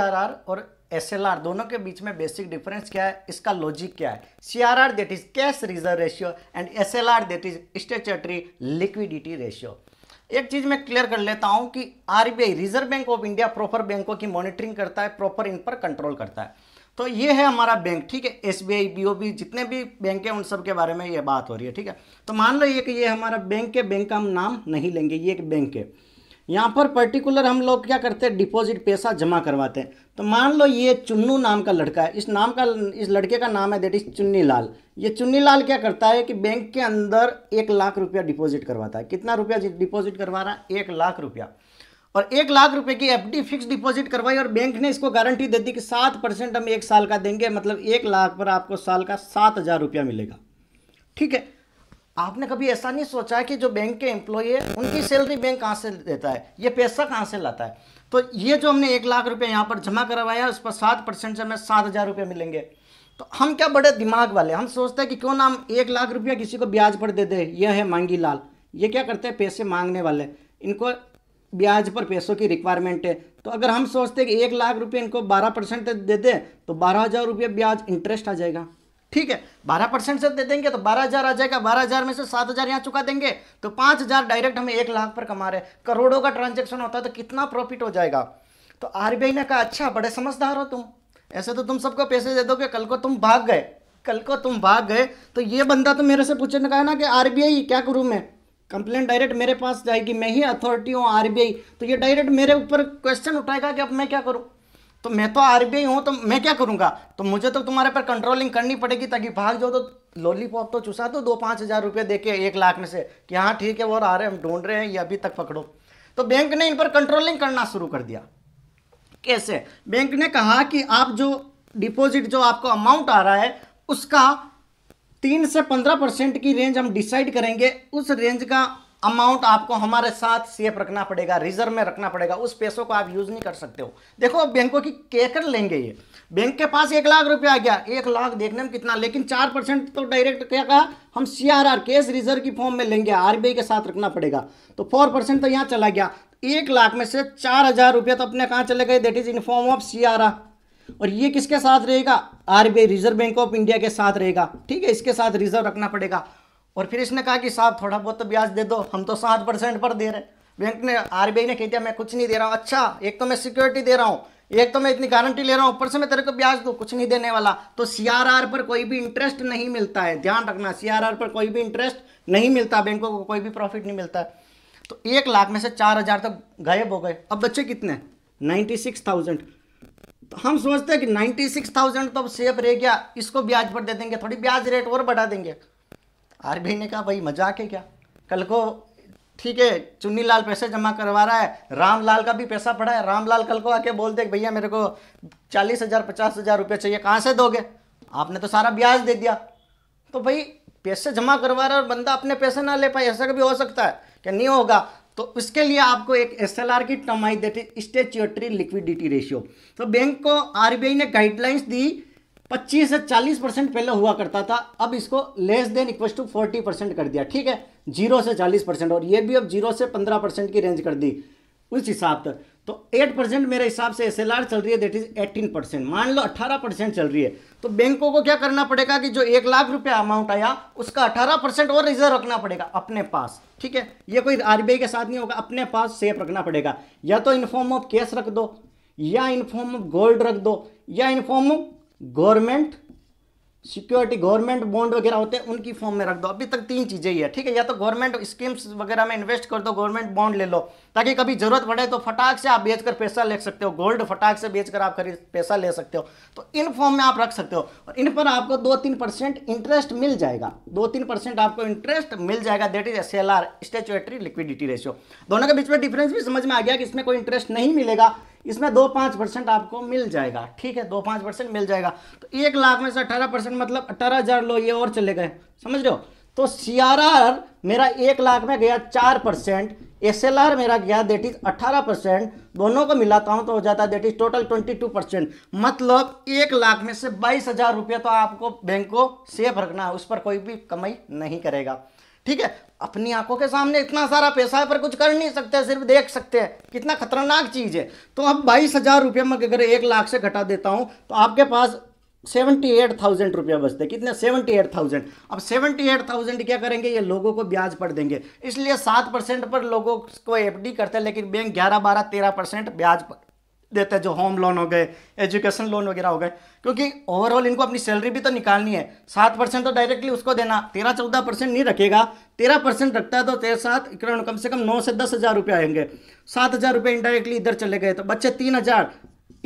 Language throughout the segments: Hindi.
आर और आर दोनों के बीच में बेसिक डिफरेंस क्या है इसका लॉजिक क्या है C R R that is cash reserve ratio and S L R that is statutory liquidity ratio एक चीज मैं क्लियर कर लेता हूं कि I Reserve Bank of India proper बैंकों की मॉनिटरिंग करता है प्रॉपर इन पर कंट्रोल करता है तो ये है हमारा बैंक ठीक है S B I B O B जितने भी बैंक हैं उन सब के बारे में ये बात हो रही है ठीक है तो मान लो ये कि ये हमारा बैंक के बैंक का हम नाम नहीं लेंगे ये एक बैंक है यहाँ पर पर्टिकुलर हम लोग क्या करते हैं डिपॉजिट पैसा जमा करवाते हैं तो मान लो ये चुन्नू नाम का लड़का है इस नाम का इस लड़के का नाम है दैट इज चुन्नी लाल ये चुन्नी लाल क्या करता है कि बैंक के अंदर एक लाख रुपया डिपॉजिट करवाता है कितना रुपया डिपॉजिट करवा रहा है एक लाख रुपया और एक लाख रुपये की एफ डी फिक्स डिपॉजिट करवाई और बैंक ने इसको गारंटी दे दी कि सात परसेंट हम एक साल का देंगे मतलब एक लाख पर आपको साल का सात हज़ार रुपया मिलेगा ठीक है आपने कभी ऐसा नहीं सोचा कि जो बैंक के एम्प्लॉय है उनकी सैलरी बैंक कहाँ से देता है ये पैसा कहाँ से लाता है तो ये जो हमने एक लाख रुपये यहाँ पर जमा करवाया उस पर सात परसेंट से हमें सात हज़ार रुपये मिलेंगे तो हम क्या बड़े दिमाग वाले हम सोचते हैं कि क्यों ना हम एक लाख रुपया किसी को ब्याज पर दे दें यह है मांगी लाल ये क्या करते हैं पैसे मांगने वाले इनको ब्याज पर पैसों की रिक्वायरमेंट है तो अगर हम सोचते हैं कि एक लाख रुपये इनको बारह परसेंट दे दें तो बारह हज़ार रुपये ब्याज इंटरेस्ट आ जाएगा ठीक है बारह परसेंट से दे देंगे तो बारह हज़ार आ जाएगा बारह हज़ार में से सात हज़ार यहाँ चुका देंगे तो पांच हज़ार डायरेक्ट हमें एक लाख पर कमा रहे करोड़ों का ट्रांजेक्शन होता है तो कितना प्रॉफिट हो जाएगा तो आर ने कहा अच्छा बड़े समझदार हो तुम ऐसे तो तुम सबको पैसे दे दोगे कल को तुम भाग गए कल को तुम भाग गए तो ये बंदा तो मेरे से पूछे ना कहा ना कि आर क्या करूँ मैं कंप्लेन डायरेक्ट मेरे पास जाएगी मैं ही अथॉरिटी हूँ आर तो ये डायरेक्ट मेरे ऊपर क्वेश्चन उठाएगा कि अब मैं क्या करूँ तो मैं तो आरबीआई हूं तो मैं क्या करूँगा तो मुझे तो तुम्हारे पर कंट्रोलिंग करनी पड़ेगी ताकि भाग जाओ तो लॉलीपॉप तो चुसा दो दो पाँच हज़ार रुपये दे के एक लाख में से कि हाँ ठीक है वो आ रहे हम ढूंढ रहे हैं ये अभी तक पकड़ो तो बैंक ने इन पर कंट्रोलिंग करना शुरू कर दिया कैसे बैंक ने कहा कि आप जो डिपॉजिट जो आपको अमाउंट आ रहा है उसका तीन से पंद्रह परसेंट की रेंज हम डिसाइड करेंगे उस रेंज का अमाउंट आपको हमारे साथ सेफ रखना पड़ेगा रिजर्व में रखना पड़ेगा उस पैसों को आप यूज़ नहीं कर सकते हो देखो बैंकों की कैकर लेंगे ये बैंक के पास एक लाख रुपया आ गया एक लाख देखने में कितना लेकिन चार परसेंट तो डायरेक्ट क्या कहा हम C R R cash reserve की फॉर्म में लेंगे आरबीआई के साथ रखना पड़ेगा तो फोर परसेंट तो यहाँ चला गया एक लाख में से चार हज़ार तो अपने कहाँ चले गए that is in form of C R R और ये किसके साथ रहेगा RBI Reserve Bank of India के साथ रहेगा ठीक है इसके साथ रिजर्व रखना पड़ेगा और फिर इसने कहा कि साहब थोड़ा बहुत तो ब्याज दे दो हम तो सात परसेंट पर दे रहे बैंक ने आरबीआई ने कह दिया मैं कुछ नहीं दे रहा हूँ अच्छा एक तो मैं सिक्योरिटी दे रहा हूँ एक तो मैं इतनी गारंटी ले रहा हूँ ऊपर से मैं तेरे को ब्याज दो कुछ नहीं देने वाला तो सीआरआर पर कोई भी इंटरेस्ट नहीं मिलता है ध्यान रखना सीआरआर पर कोई भी इंटरेस्ट नहीं मिलता बैंकों को कोई भी प्रॉफिट नहीं मिलता है तो एक लाख में से चार हज़ार तक तो गायब हो गए अब बच्चे कितने नाइन्टी सिक्स थाउजेंड तो हम सोचते हैं कि नाइन्टी सिक्स थाउजेंड तो अब सेफ रह गया इसको ब्याज पर दे देंगे थोड़ी ब्याज रेट और बढ़ा देंगे आरबीआई ने कहा भाई मजाक है क्या कल को ठीक है चुन्नी लाल पैसे जमा करवा रहा है रामलाल का भी पैसा पड़ा है रामलाल कल को आके बोल दे भैया मेरे को चालीस हज़ार पचास हज़ार रुपये चाहिए कहाँ से दोगे आपने तो सारा ब्याज दे दिया तो भाई पैसे जमा करवा रहा है और बंदा अपने पैसे ना ले पाए ऐसा कभी हो सकता है क्या नहीं होगा तो उसके लिए आपको एक एस एल आर की टमाई देती स्टेच्यूटरी लिक्विडिटी रेशियो तो बैंक को आर बी आई ने गाइडलाइंस दी 25 से 40 परसेंट पहले हुआ करता था अब इसको less than equal to 40 percent कर दिया ठीक है जीरो से 40 परसेंट और ये भी अब जीरो से 15 परसेंट की रेंज कर दी उस हिसाब तक तो 8 परसेंट मेरे हिसाब से एस चल रही है दैट इज 18 परसेंट मान लो 18 परसेंट चल रही है तो बैंकों को क्या करना पड़ेगा कि जो एक लाख रुपया अमाउंट आया उसका अठारह परसेंट और रिजर्व रखना पड़ेगा अपने पास ठीक है ये कोई आर के साथ नहीं होगा अपने पास सेफ रखना पड़ेगा या तो इन फॉर्म ऑफ कैश रख दो या इन फॉर्म ऑफ गोल्ड रख दो या in form of government security government bond वगैरह होते हैं उनकी फॉर्म में रख दो अभी तक तीन चीज़ें ही है ठीक है या तो गवर्नमेंट स्कीम्स वगैरह में इन्वेस्ट कर दो गवर्नमेंट बॉन्ड ले लो ताकि कभी जरूरत पड़े तो फटाक से आप बेचकर पैसा ले सकते हो गोल्ड फटाक से बेचकर आप खरीद पैसा ले सकते हो तो इन फॉर्म में आप रख सकते हो और इन पर आपको दो तीन परसेंट इंटरेस्ट मिल जाएगा दो तीन परसेंट आपको इंटरेस्ट मिल जाएगा that is S L R statutory liquidity ratio दोनों के बीच में डिफरेंस भी समझ में आ गया कि इसमें कोई इंटरेस्ट नहीं मिलेगा इसमें दो पाँच परसेंट आपको मिल जाएगा ठीक है दो पाँच परसेंट मिल जाएगा तो एक लाख में से अठारह परसेंट मतलब अठारह हज़ार लो ये और चले गए समझ रहे हो तो सी मेरा एक लाख में गया चार परसेंट एस एल आर मेरा गया देट इज अठारह परसेंट दोनों को मिलाता हूँ तो हो जाता है that is total twenty two percent मतलब एक लाख में से बाईस हजार रुपये तो आपको बैंक को सेफ रखना है उस पर कोई भी कमाई नहीं करेगा ठीक है अपनी आंखों के सामने इतना सारा पैसा है पर कुछ कर नहीं सकते सिर्फ देख सकते हैं कितना खतरनाक चीज़ है तो अब बाईस हज़ार रुपये में अगर एक लाख से घटा देता हूँ तो आपके पास सेवेंटी एट थाउजेंड रुपया बचते कितने सेवेंटी एट थाउजेंड अब सेवेंटी एट थाउजेंड क्या करेंगे ये लोगों को ब्याज पर देंगे इसलिए सात परसेंट पर लोगों को एफडी करते हैं लेकिन बैंक ग्यारह बारह तेरह परसेंट ब्याज पर देते हैं जो होम लोन हो गए एजुकेशन लोन वगैरह हो गए क्योंकि ओवरऑल इनको अपनी सैलरी भी तो निकालनी है सात परसेंट तो डायरेक्टली उसको देना तेरह चौदह परसेंट नहीं रखेगा तेरह परसेंट रखता है तो तेरह सात कम से कम नौ से दस हज़ार रुपये आएंगे सात हज़ार रुपये इनडायरेक्टली इधर चले गए तो बच्चे तीन हज़ार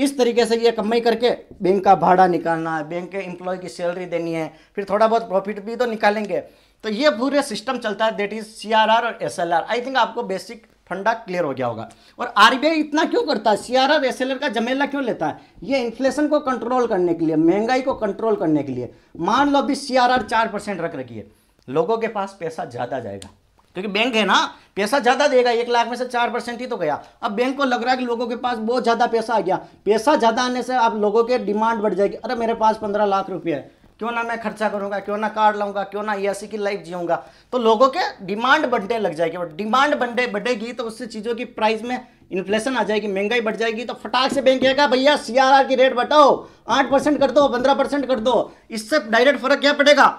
इस तरीके से ये कमाई करके बैंक का भाड़ा निकालना है बैंक के एम्प्लॉय की सैलरी देनी है फिर थोड़ा बहुत प्रॉफिट भी तो निकालेंगे तो ये पूरे सिस्टम चलता है that is C R R और S L R I think आपको बेसिक फंडा क्लियर हो गया होगा और आरबीआई इतना क्यों करता है सियारा रेसेलर का जमेला क्यों लेता है ये इन्फ्लेशन को कंट्रोल करने के लिए महंगाई को कंट्रोल करने के लिए मान लो अभी सी आर परसेंट रख रखी है लोगों के पास पैसा ज़्यादा जाएगा क्योंकि बैंक है ना पैसा ज़्यादा देगा एक लाख में से चार परसेंट ही तो गया अब बैंक को लग रहा है कि लोगों के पास बहुत ज़्यादा पैसा आ गया पैसा ज़्यादा आने से आप लोगों के डिमांड बढ़ जाएगी अरे मेरे पास पंद्रह लाख रुपये है क्यों ना मैं खर्चा करूँगा क्यों ना कार लाऊंगा क्यों ना ऐसी e की लाइफ जीऊंगा तो लोगों के डिमांड बढ़ने लग जाएगी और डिमांड बढ़े बढ़ेगी तो उससे चीज़ों की प्राइस में इन्फ्लेशन आ जाएगी महंगाई बढ़ जाएगी तो फटाक से बैंक कहेगा भैया सी की रेट बढ़ाओ आठ परसेंट कर दो पंद्रह परसेंट कर दो इससे डायरेक्ट फर्क क्या पड़ेगा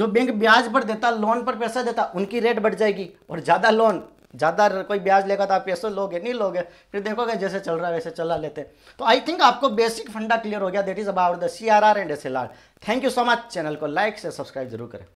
जो बैंक ब्याज पर देता लोन पर पैसा देता उनकी रेट बढ़ जाएगी और ज़्यादा लोन ज़्यादा कोई ब्याज लेगा तो आप पैसे लोगे नहीं लोगे फिर देखोगे जैसे चल रहा है वैसे चला लेते तो आई थिंक आपको बेसिक फंडा क्लियर हो गया that is about the C R R and S L R thank you so much channel को लाइक से सब्सक्राइब जरूर करें